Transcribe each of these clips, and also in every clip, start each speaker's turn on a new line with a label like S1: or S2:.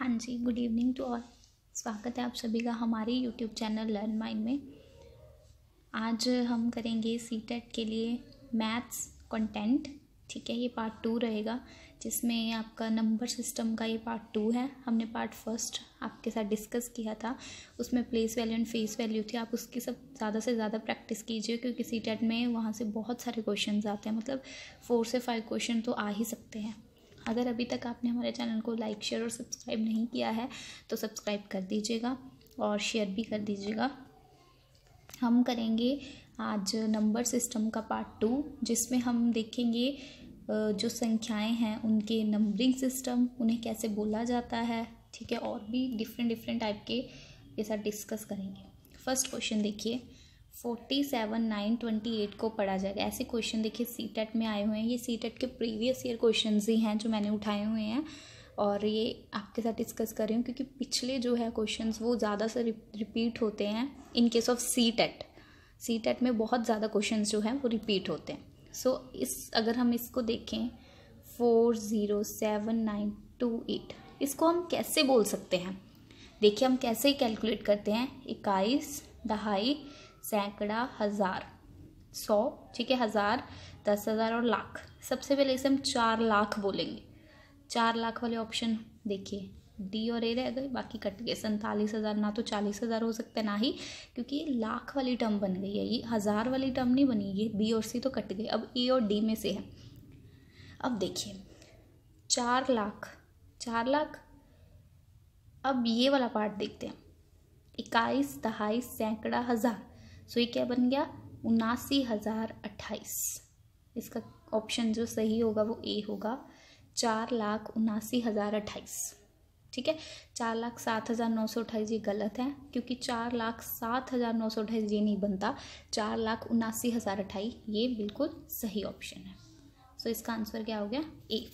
S1: हाँ जी good evening to all स्वागत है आप सभी का हमारे यूट्यूब चैनल लर्न माइंड में आज हम करेंगे सी टेट e के लिए मैथ्स कंटेंट ठीक है ये पार्ट टू रहेगा जिसमें आपका नंबर सिस्टम का ये पार्ट टू है हमने पार्ट फर्स्ट आपके साथ डिस्कस किया था उसमें place value and face value थी आप उसकी सब ज़्यादा से ज़्यादा प्रैक्टिस कीजिए क्योंकि सी टेट e में वहाँ से बहुत सारे क्वेश्चन आते हैं मतलब फोर से फाइव क्वेश्चन तो आ ही सकते हैं अगर अभी तक आपने हमारे चैनल को लाइक शेयर और सब्सक्राइब नहीं किया है तो सब्सक्राइब कर दीजिएगा और शेयर भी कर दीजिएगा हम करेंगे आज नंबर सिस्टम का पार्ट टू जिसमें हम देखेंगे जो संख्याएं हैं उनके नंबरिंग सिस्टम उन्हें कैसे बोला जाता है ठीक है और भी डिफरेंट डिफरेंट टाइप के ये सब डिस्कस करेंगे फर्स्ट क्वेश्चन देखिए forty seven nine twenty eight को पढ़ा जाएगा ऐसे क्वेश्चन देखिए सी टेट e में आए हुए हैं ये सी टेट e के प्रीवियस ईयर क्वेश्चन ही हैं जो मैंने उठाए हुए हैं और ये आपके साथ डिस्कस कर रही हूँ क्योंकि पिछले जो है क्वेश्चंस वो ज़्यादा से रिपीट होते हैं in case of C TET C TET में बहुत ज़्यादा क्वेश्चन जो हैं वो रिपीट होते हैं सो so, इस अगर हम इसको देखें four zero seven nine two eight इसको हम कैसे बोल सकते हैं देखिए हम कैसे कैलकुलेट करते हैं इक्कीस दहाई सैकड़ा हज़ार सौ ठीक है हज़ार दस हज़ार और लाख सबसे पहले इसे हम चार लाख बोलेंगे चार लाख वाले ऑप्शन देखिए डी और ए रह गए बाकी कट गए सैंतालीस हज़ार ना तो चालीस हज़ार हो सकता है ना ही क्योंकि ये लाख वाली टर्म बन गई है ये हज़ार वाली टर्म नहीं बनी ये बी और सी तो कट गए अब ए और डी में से है अब देखिए चार लाख चार लाख अब ये वाला पार्ट देखते हैं इक्कीस दहाईस सैकड़ा हज़ार सो ये क्या बन गया उनासी हज़ार अट्ठाईस इसका ऑप्शन जो सही होगा वो ए होगा चार लाख उनासी हज़ार अट्ठाईस ठीक है चार लाख सात हज़ार नौ सौ अट्ठाईस ये गलत है क्योंकि चार लाख सात हज़ार नौ सौ अट्ठाईस ये नहीं बनता चार लाख उनासी हज़ार अट्ठाईस ये बिल्कुल सही ऑप्शन है सो so, इसका आंसर क्या हो गया ए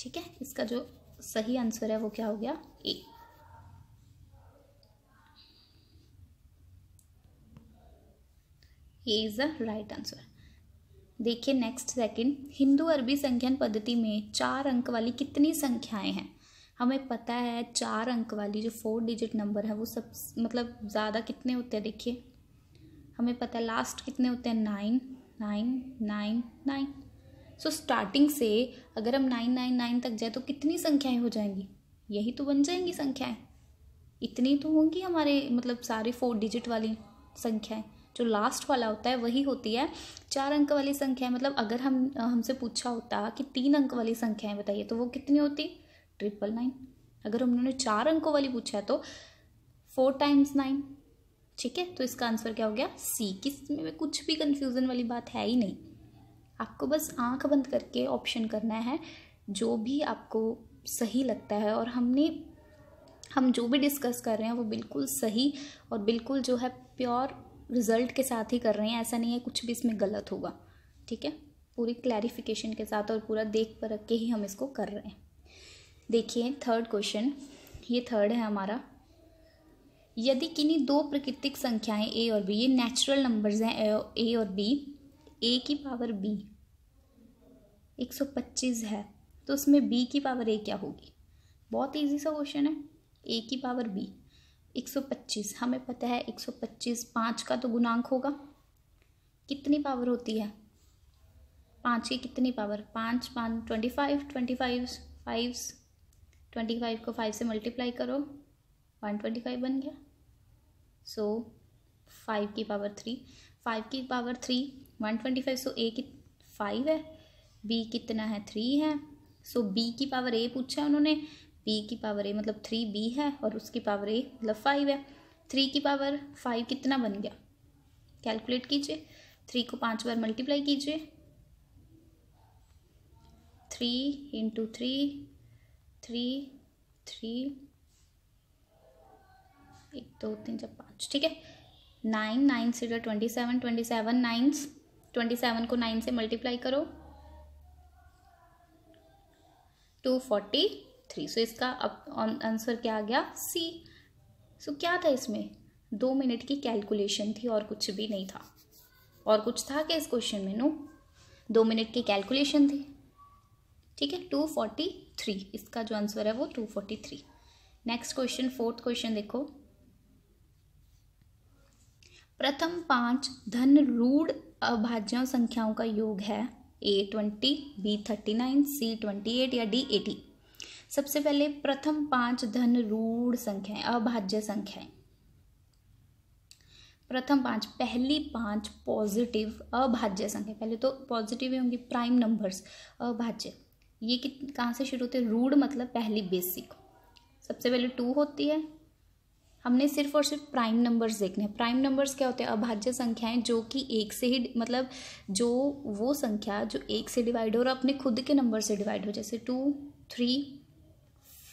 S1: ठीक है इसका जो सही आंसर है वो क्या हो गया ए ये इज़ द राइट आंसर देखिए नेक्स्ट सेकंड हिंदू अरबी संख्यान पद्धति में चार अंक वाली कितनी संख्याएं हैं हमें पता है चार अंक वाली जो फोर डिजिट नंबर है वो सब मतलब ज़्यादा कितने होते हैं देखिए हमें पता है लास्ट कितने होते हैं nine nine nine nine so starting से अगर हम नाइन नाइन नाइन तक जाए तो कितनी संख्याएं हो जाएंगी यही तो बन जाएंगी संख्याएं इतनी तो होंगी हमारे मतलब सारे फोर डिजिट वाली संख्याएं जो लास्ट वाला होता है वही होती है चार अंक वाली संख्या है मतलब अगर हम हमसे पूछा होता कि तीन अंक वाली संख्याएं बताइए तो वो कितनी होती ट्रिपल नाइन अगर उन्होंने चार अंकों वाली पूछा है तो फोर टाइम्स नाइन ठीक है तो इसका आंसर क्या हो गया सी किस में कुछ भी कन्फ्यूज़न वाली बात है ही नहीं आपको बस आंख बंद करके ऑप्शन करना है जो भी आपको सही लगता है और हमने हम जो भी डिस्कस कर रहे हैं वो बिल्कुल सही और बिल्कुल जो है प्योर रिजल्ट के साथ ही कर रहे हैं ऐसा नहीं है कुछ भी इसमें गलत होगा ठीक है पूरी क्लैरिफिकेशन के साथ और पूरा देख पर रख के ही हम इसको कर रहे हैं देखिए थर्ड क्वेश्चन ये थर्ड है हमारा यदि किन्हीं दो प्राकृतिक संख्याएं ए और बी ये नेचुरल नंबर्स हैं ए और बी ए की पावर बी एक सौ पच्चीस है तो उसमें बी की पावर ए क्या होगी बहुत इजी सा क्वेश्चन है ए की पावर बी 125 हमें पता है 125 पाँच का तो गुणांक होगा कितनी पावर होती है पाँच की कितनी पावर पाँच पाँच twenty five twenty five five twenty five को फाइव से मल्टीप्लाई करो वन ट्वेंटी फाइव बन गया सो फाइव की पावर थ्री फाइव की power three one twenty five so A की फाइव है बी कितना है थ्री है सो so, बी की पावर ए पूछा है उन्होंने बी की पावर ए मतलब थ्री बी है और उसकी पावर ए मतलब फाइव है थ्री की पावर फाइव कितना बन गया कैलकुलेट कीजिए थ्री को पाँच बार मल्टीप्लाई कीजिए three into three three three एक दो तीन चार पाँच ठीक है nine nine seater twenty seven twenty seven nines twenty seven को नाइन से मल्टीप्लाई करो टू फोर्टी थ्री सो इसका अब आंसर क्या आ गया सी सो so, क्या था इसमें दो मिनट की कैलकुलेशन थी और कुछ भी नहीं था और कुछ था क्या इस क्वेश्चन में नो दो मिनट की कैलकुलेशन थी ठीक है टू फोर्टी थ्री इसका जो आंसर है वो two forty three next question fourth question देखो प्रथम पांच धन रूढ़ अभाज्य संख्याओं का योग है A twenty B thirty nine C twenty eight या डी एटी सबसे पहले प्रथम पांच धन रूढ़ संख्याएं अभाज्य संख्याएं प्रथम पांच पहली पांच पॉजिटिव अभाज्य संख्या पहले तो पॉजिटिव ही होंगी प्राइम नंबर्स अभाज्य ये कि कहाँ से शुरू होते हैं रूढ़ मतलब पहली बेसिक सबसे पहले टू होती है हमने सिर्फ और सिर्फ प्राइम नंबर्स देखने हैं प्राइम नंबर्स क्या होते हैं अभाज्य संख्याएं जो कि एक से ही मतलब जो वो संख्या जो एक से डिवाइड हो और अपने खुद के नंबर से डिवाइड हो जैसे टू थ्री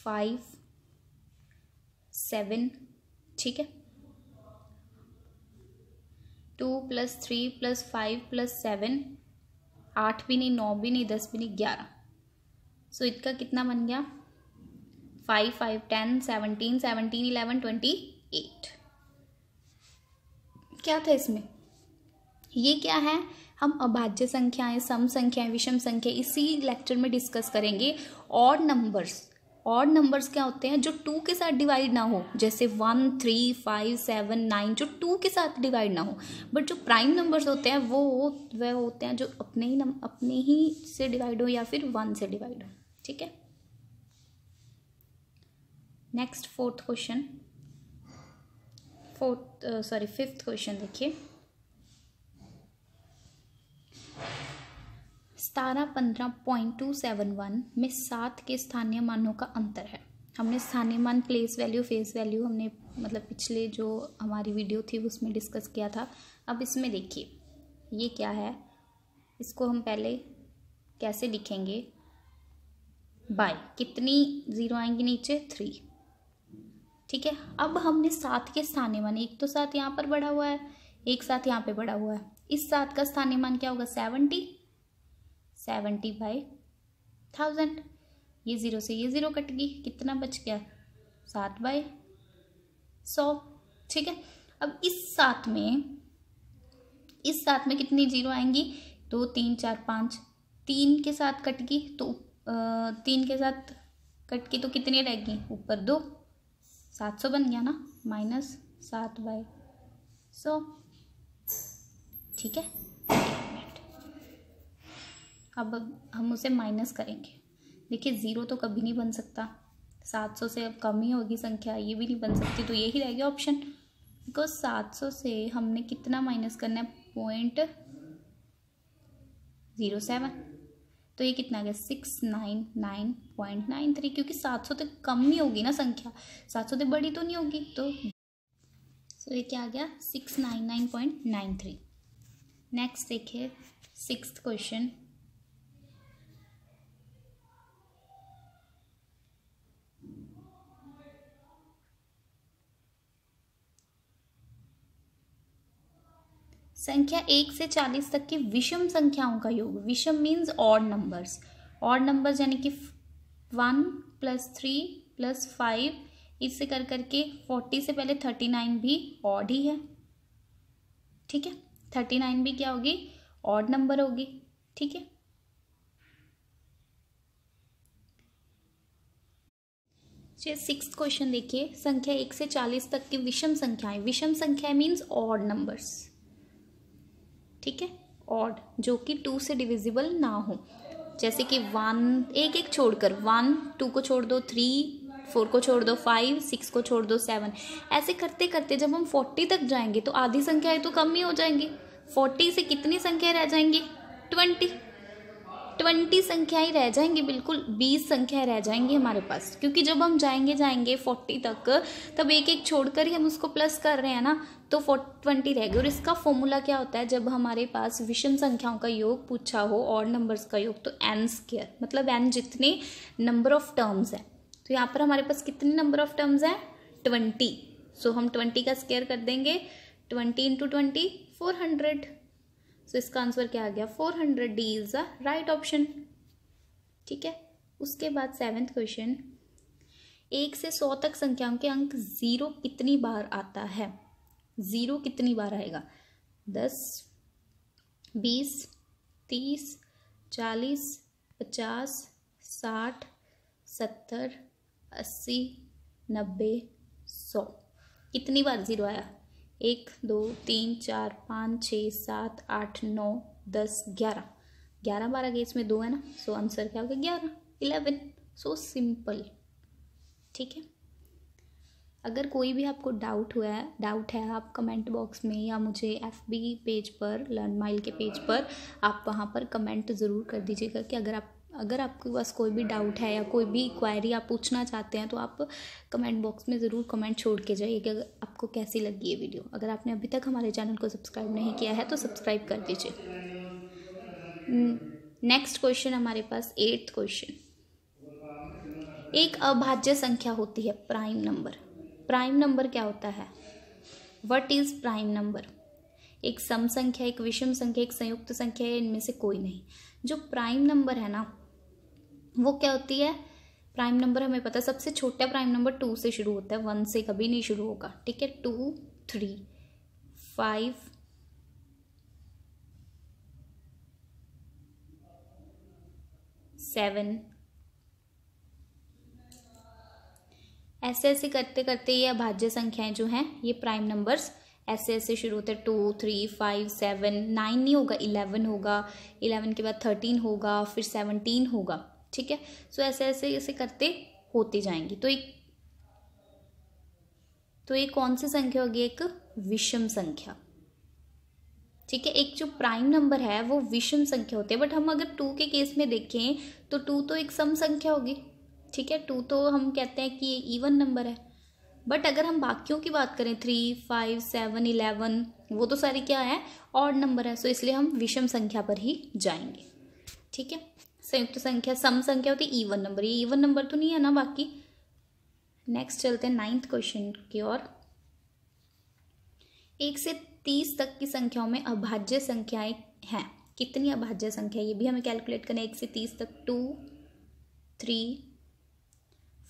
S1: फाइव सेवन ठीक है two plus three plus five plus seven आठ भी नहीं नौ भी नहीं दस भी नहीं ग्यारह सो so, इसका कितना बन गया five five ten seventeen seventeen eleven twenty eight क्या था इसमें ये क्या है हम अभाज्य संख्याएं सम संख्याएं विषम संख्या इसी लेक्चर में डिस्कस करेंगे और नंबर्स और नंबर्स क्या होते हैं जो टू के साथ डिवाइड ना हो जैसे one three five seven nine जो टू के साथ डिवाइड ना हो बट जो प्राइम नंबर्स होते हैं वो वह होते हैं जो अपने ही नम अपने ही से डिवाइड हो या फिर वन से डिवाइड हो ठीक है next fourth question fourth sorry fifth question देखिए सतारह पंद्रह पॉइंट टू सेवन वन में सात के स्थानीय मानों का अंतर है हमने स्थानीय मान प्लेस वैल्यू फेस वैल्यू हमने मतलब पिछले जो हमारी वीडियो थी उसमें डिस्कस किया था अब इसमें देखिए ये क्या है इसको हम पहले कैसे लिखेंगे बाय कितनी ज़ीरो आएंगी नीचे थ्री ठीक है अब हमने सात के स्थानीय मान एक तो सात यहाँ पर बढ़ा हुआ है एक साथ यहाँ पे बढ़ा हुआ है इस सात का स्थानीय मान क्या होगा सेवेंटी सेवेंटी फाइव थाउजेंड ये ज़ीरो से ये ज़ीरो कट गई कितना बच गया सात बाय सौ ठीक है अब इस सात में इस सात में कितनी जीरो आएंगी दो तीन चार पाँच तीन के साथ कट गई तो तीन के साथ कट की तो कितनी रह गई ऊपर दो सात सौ बन गया ना माइनस सात बाय सौ ठीक है अब हम उसे माइनस करेंगे देखिए ज़ीरो तो कभी नहीं बन सकता सात सौ से अब कम ही होगी संख्या ये भी नहीं बन सकती तो यही रहेगा ऑप्शन बिकॉज सात सौ से हमने कितना माइनस करना है पॉइंट ज़ीरो सेवन तो ये कितना आ गया six nine nine point nine three क्योंकि सात सौ तक कम ही होगी ना संख्या सात सौ तक बड़ी तो नहीं होगी तो सो ये क्या आ गया six nine nine point nine three next देखिए सिक्स क्वेश्चन संख्या एक से चालीस तक की विषम संख्याओं का योग विषम means odd numbers odd numbers यानी कि one plus three plus five इससे कर करके फोर्टी से पहले थर्टी नाइन भी ऑड ही है ठीक है थर्टी नाइन भी क्या होगी ऑड नंबर होगी ठीक है चलिए सिक्स क्वेश्चन देखिए संख्या एक से चालीस तक की विषम संख्याएं विषम संख्या मीन्स ऑड नंबर्स ठीक है ऑड जो कि टू से डिविजिबल ना हो जैसे कि वन एक एक छोड़कर वन टू को छोड़ दो थ्री फोर को छोड़ दो फाइव सिक्स को छोड़ दो सेवन ऐसे करते करते जब हम फोर्टी तक जाएंगे तो आधी संख्याएं तो कम ही हो जाएंगी फोर्टी से कितनी संख्या रह जाएंगी ट्वेंटी ट्वेंटी ही रह जाएंगी बिल्कुल बीस संख्या रह जाएंगी हमारे पास क्योंकि जब हम जाएंगे जाएंगे फोर्टी तक तब एक एक छोड़कर ही हम उसको प्लस कर रहे हैं ना तो फो ट्वेंटी रह गई और इसका फॉर्मूला क्या होता है जब हमारे पास विषम संख्याओं का योग पूछा हो और नंबर्स का योग तो एन स्केयर मतलब एन जितने नंबर ऑफ टर्म्स हैं तो यहाँ पर हमारे पास कितने नंबर ऑफ टर्म्स हैं ट्वेंटी सो हम ट्वेंटी का स्केयर कर देंगे twenty into twenty four hundred so so, इसका आंसर क्या आ गया four hundred D is the right option ठीक है उसके बाद सेवेंथ क्वेश्चन एक से सौ तक संख्याओं के अंक ज़ीरो कितनी बार आता है ज़ीरो कितनी बार आएगा दस बीस तीस चालीस पचास साठ सत्तर अस्सी नब्बे सौ कितनी बार ज़ीरो आया एक दो तीन चार पाँच छः सात आठ नौ दस ग्यारह ग्यारह बारह गेट्स में दो है ना सो आंसर क्या होगा ग्यारह इलेवन सो सिंपल ठीक है अगर कोई भी आपको डाउट हुआ है डाउट है आप कमेंट बॉक्स में या मुझे एफ बी पेज पर लर्न माइल के पेज पर आप वहाँ पर कमेंट ज़रूर कर दीजिएगा कि अगर आप अगर आपके पास कोई भी डाउट है या कोई भी इक्वायरी आप पूछना चाहते हैं तो आप कमेंट बॉक्स में ज़रूर कमेंट छोड़ के जाइए कि आपको कैसी लगी ये वीडियो अगर आपने अभी तक हमारे चैनल को सब्सक्राइब नहीं किया है तो सब्सक्राइब कर दीजिए नेक्स्ट hmm, क्वेश्चन हमारे पास एट्थ क्वेश्चन एक अभाज्य संख्या होती है प्राइम नंबर प्राइम नंबर क्या होता है वट इज़ प्राइम नंबर एक सम संख्या एक विषम संख्या एक संयुक्त संख्या है इनमें से कोई नहीं जो प्राइम नंबर है ना वो क्या होती है प्राइम नंबर हमें पता है सबसे छोटा प्राइम नंबर टू से शुरू होता है वन से कभी नहीं शुरू होगा ठीक है टू थ्री फाइव सेवन ऐसे ऐसे करते करते ये अभाज्य संख्याएं जो हैं ये प्राइम नंबर्स ऐसे ऐसे शुरू होते हैं two three five seven nine नहीं होगा इलेवन होगा इलेवन के बाद थर्टीन होगा फिर सेवनटीन होगा ठीक है सो ऐसे ऐसे ऐसे करते होते जाएंगे तो एक तो ये कौन सी संख्या होगी एक विषम संख्या ठीक है एक जो प्राइम नंबर है वो विषम संख्या होती है बट हम अगर टू के केस में देखें तो टू तो एक सम संख्या होगी ठीक है टू तो हम कहते हैं कि ये इवन नंबर है बट अगर हम बाकियों की बात करें थ्री फाइव सेवन इलेवन वो तो सारी क्या है और नंबर है सो इसलिए हम विषम संख्या पर ही जाएंगे ठीक है संयुक्त संख्या सम संख्या होती है ईवन नंबर ये ईवन नंबर तो नहीं है ना बाकी नेक्स्ट चलते हैं नाइन्थ क्वेश्चन की ओर एक से तीस तक की संख्याओं में अभाज्य संख्याएं हैं कितनी अभाज्य संख्या ये भी हमें कैलकुलेट करना है एक से तीस तक two three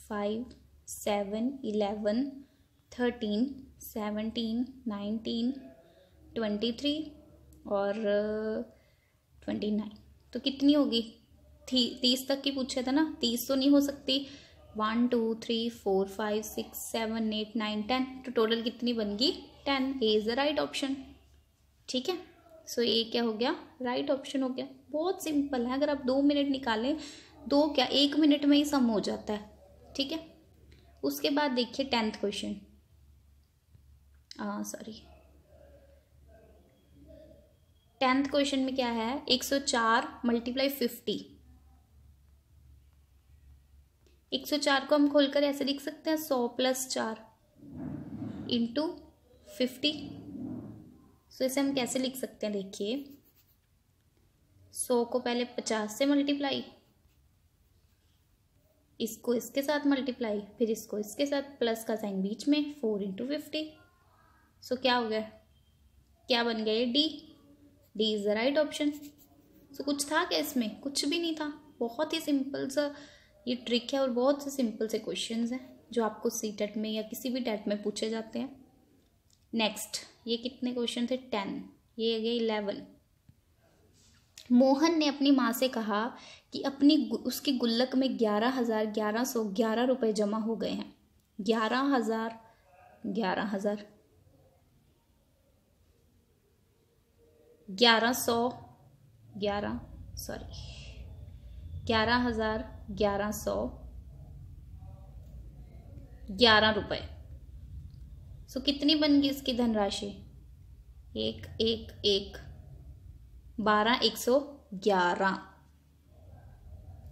S1: five seven eleven thirteen seventeen nineteen twenty three और ट्वेंटी uh, नाइन तो कितनी होगी थी तीस तक की पूछे थे ना तीस तो नहीं हो सकती one two three four five six seven eight nine ten तो टोटल कितनी बन गई ten A is the right option ठीक है सो ए क्या हो गया राइट right ऑप्शन हो गया बहुत सिंपल है अगर आप दो मिनट निकालें दो क्या एक मिनट में ही सम हो जाता है ठीक है उसके बाद देखिए tenth question sorry tenth question में क्या है एक सौ चार मल्टीप्लाई फिफ्टी एक सौ चार को हम खोलकर ऐसे लिख सकते हैं सौ प्लस चार इंटू फिफ्टी सो इसे हम कैसे लिख सकते हैं देखिए सौ को पहले पचास से मल्टीप्लाई इसको इसके साथ मल्टीप्लाई फिर इसको इसके साथ प्लस का साइन बीच में फोर इंटू फिफ्टी सो क्या हो गया क्या बन गया ये D D is the right option so कुछ था क्या इसमें कुछ भी नहीं था बहुत ही सिंपल सा ये ट्रिक है और बहुत से सिंपल से क्वेश्चन हैं जो आपको सी टेट e में या किसी भी टेट e में पूछे जाते हैं नेक्स्ट ये कितने क्वेश्चन थे टेन ये गए इलेवन मोहन ने अपनी माँ से कहा कि अपनी उसकी गुल्लक में ग्यारह हज़ार ग्यारह सौ ग्यारह रुपये जमा हो गए हैं ग्यारह हज़ार ग्यारह हज़ार ग्यारह सौ ग्यारह सॉरी ग्यारह हज़ार ग्यारह सौ ग्यारह रुपये सो कितनी बन गई इसकी धनराशि एक एक एक बारह एक सौ ग्यारह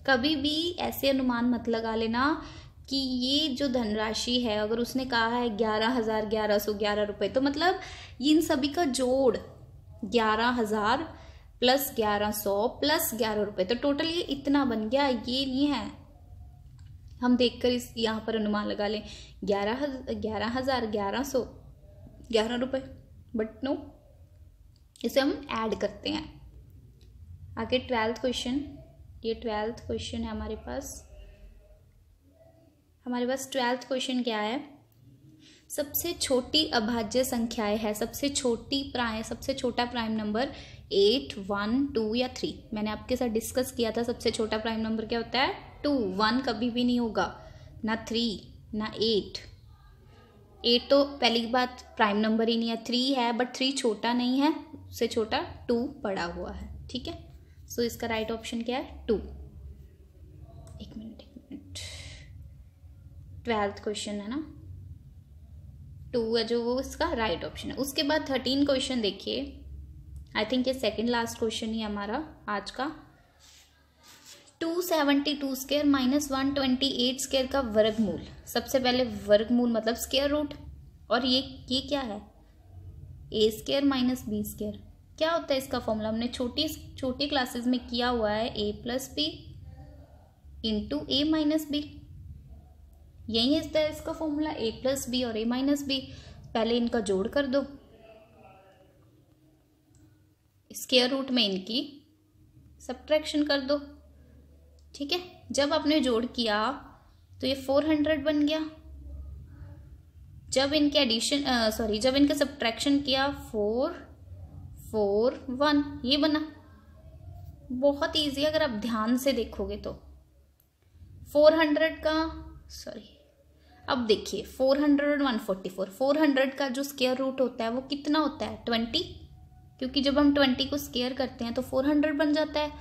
S1: कभी भी ऐसे अनुमान मत लगा लेना कि ये जो धनराशि है अगर उसने कहा है ग्यारह हज़ार ग्यारह सौ ग्यारह रुपये तो मतलब इन सभी का जोड़ ग्यारह हज़ार प्लस ग्यारह सौ प्लस ग्यारह रुपये तो टोटल ये इतना बन गया ये नहीं है हम देखकर इस यहाँ पर अनुमान लगा लें ग्यारह ग्यारह हज़ार ग्यारह सौ ग्यारह रुपये बट नो इसे हम ऐड करते हैं आगे ट्वेल्थ क्वेश्चन ये ट्वेल्थ क्वेश्चन है हमारे पास हमारे पास ट्वेल्थ क्वेश्चन क्या है सबसे छोटी अभाज्य संख्याएं है सबसे छोटी प्राय सबसे छोटा prime number eight one two या थ्री मैंने आपके साथ डिस्कस किया था सबसे छोटा प्राइम नंबर क्या होता है टू वन कभी भी नहीं होगा ना थ्री ना एट एट तो पहली बात प्राइम नंबर ही नहीं है थ्री है बट थ्री छोटा नहीं है उससे छोटा टू पड़ा हुआ है ठीक है सो so, इसका राइट right ऑप्शन क्या है टू एक मिनट एक मिनट ट्वेल्थ क्वेश्चन है ना टू है जो वो इसका राइट right ऑप्शन है उसके बाद थर्टीन क्वेश्चन देखिए आई थिंक ये सेकेंड लास्ट क्वेश्चन ही हमारा आज का two seventy two square minus one twenty eight square का वर्गमूल सबसे पहले वर्गमूल मतलब स्केयर रूट और ये ये क्या है A square minus B square क्या होता है इसका फॉर्मूला हमने छोटी छोटी क्लासेस में किया हुआ है A plus B into A minus B यही है इसका फॉर्मूला ए प्लस बी और ए माइनस बी पहले इनका जोड़ कर दो स्केयर रूट में इनकी सब्ट्रैक्शन कर दो ठीक है जब आपने जोड़ किया तो ये फोर हंड्रेड बन गया जब इनके एडिशन सॉरी जब इनका सब्ट्रैक्शन किया फोर फोर वन ये बना बहुत इजी अगर आप ध्यान से देखोगे तो फोर हंड्रेड का सॉरी अब देखिए फोर हंड्रेड और one forty four four hundred का जो स्केयर रूट होता है वो कितना होता है ट्वेंटी क्योंकि जब हम ट्वेंटी को स्केयर करते हैं तो फोर हंड्रेड बन जाता है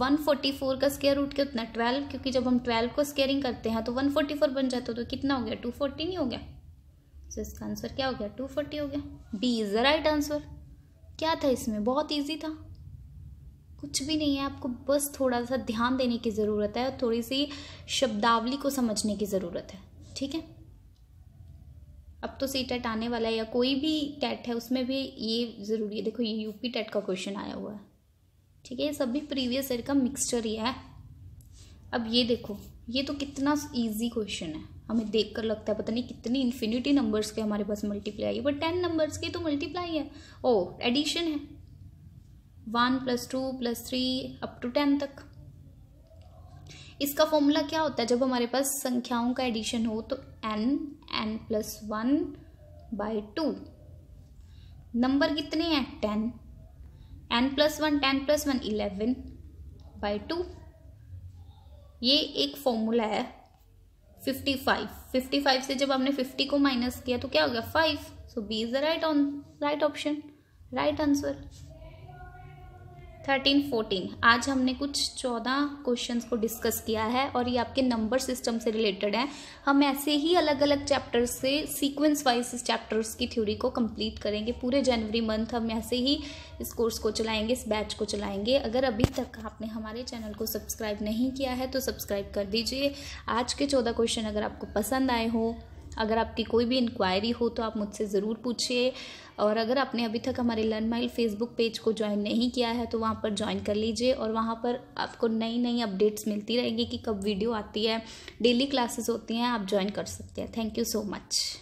S1: वन फोर्टी फोर का स्केयर रूट उतना ट्वेल्व क्योंकि जब हम ट्वेल्व को स्केयरिंग करते हैं तो वन फोर्टी फोर बन जाता है तो कितना हो गया टू फोर्टी नहीं हो गया so, इसका आंसर क्या हो गया टू फोर्टी हो गया B is the right answer क्या था इसमें बहुत ईजी था कुछ भी नहीं है आपको बस थोड़ा सा ध्यान देने की ज़रूरत है और थोड़ी सी शब्दावली को समझने की ज़रूरत है ठीक है अब तो सी टेट आने वाला है या कोई भी टेट है उसमें भी ये ज़रूरी है देखो ये यूपी टेट का क्वेश्चन आया हुआ है ठीक है ये सभी प्रीवियस ईयर का मिक्सचर ही है अब ये देखो ये तो कितना इजी क्वेश्चन है हमें देख कर लगता है पता नहीं कितनी इन्फिनिटी नंबर्स के हमारे पास मल्टीप्लाई है बट टेन नंबर्स के तो मल्टीप्लाई है ओ एडिशन है one plus two plus three up to ten तक इसका फॉर्मूला क्या होता है जब हमारे पास संख्याओं का एडिशन हो तो N N plus one by two number कितने हैं ten N plus one ten plus one eleven by two ये एक फॉर्मूला है फिफ्टी फाइव फिफ्टी फाइव से जब हमने फिफ्टी को माइनस किया तो क्या हो गया five so B is the right on right option right answer thirteen fourteen आज हमने कुछ चौदह क्वेश्चन को डिस्कस किया है और ये आपके नंबर सिस्टम से रिलेटेड है हम ऐसे ही अलग अलग चैप्टर से सीक्वेंस वाइज इस चैप्टर्स की थ्योरी को कंप्लीट करेंगे पूरे जनवरी मंथ हम ऐसे ही इस कोर्स को चलाएंगे इस बैच को चलाएंगे अगर अभी तक आपने हमारे चैनल को सब्सक्राइब नहीं किया है तो सब्सक्राइब कर दीजिए आज के चौदह क्वेश्चन अगर आपको पसंद आए हों अगर आपकी कोई भी इंक्वायरी हो तो आप मुझसे ज़रूर पूछिए और अगर आपने अभी तक हमारे लर्न माइल फेसबुक पेज को ज्वाइन नहीं किया है तो वहाँ पर ज्वाइन कर लीजिए और वहाँ पर आपको नई नई अपडेट्स मिलती रहेंगी कि कब वीडियो आती है डेली क्लासेस होती हैं आप ज्वाइन कर सकते हैं थैंक यू सो मच